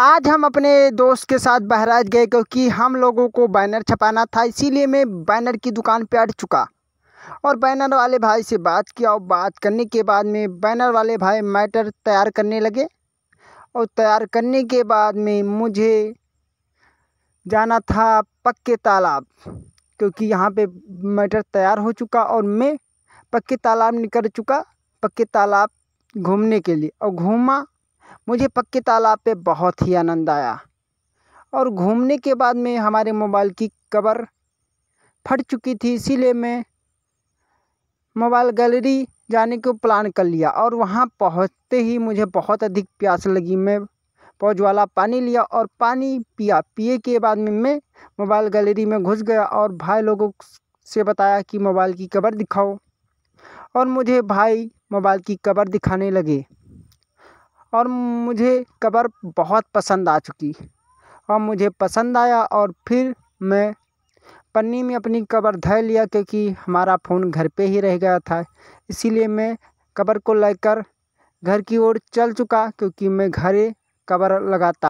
आज हम अपने दोस्त के साथ बहराज गए क्योंकि हम लोगों को बैनर छपाना था इसीलिए मैं बैनर की दुकान पर अट चुका और बैनर वाले भाई से बात किया और बात करने के बाद में बैनर वाले भाई मैटर तैयार करने लगे और तैयार करने के बाद में मुझे जाना था पक्के तालाब क्योंकि यहाँ पे मैटर तैयार हो चुका और मैं पक्के तालाब निकल चुका पक्के तालाब घूमने के लिए और घूमा मुझे पक्के तालाब पे बहुत ही आनंद आया और घूमने के बाद में हमारे मोबाइल की कवर फट चुकी थी इसीलिए मैं मोबाइल गैलरी जाने को प्लान कर लिया और वहाँ पहुँचते ही मुझे बहुत अधिक प्यास लगी मैं पौज वाला पानी लिया और पानी पिया पिए के बाद में मैं मोबाइल गैलरी में घुस गया और भाई लोगों से बताया कि मोबाइल की कवर दिखाओ और मुझे भाई मोबाइल की कवर दिखाने लगे और मुझे कबर बहुत पसंद आ चुकी और मुझे पसंद आया और फिर मैं पन्नी में अपनी कबर धर लिया क्योंकि हमारा फ़ोन घर पे ही रह गया था इसीलिए मैं कबर को लेकर घर की ओर चल चुका क्योंकि मैं घरे कबर लगाता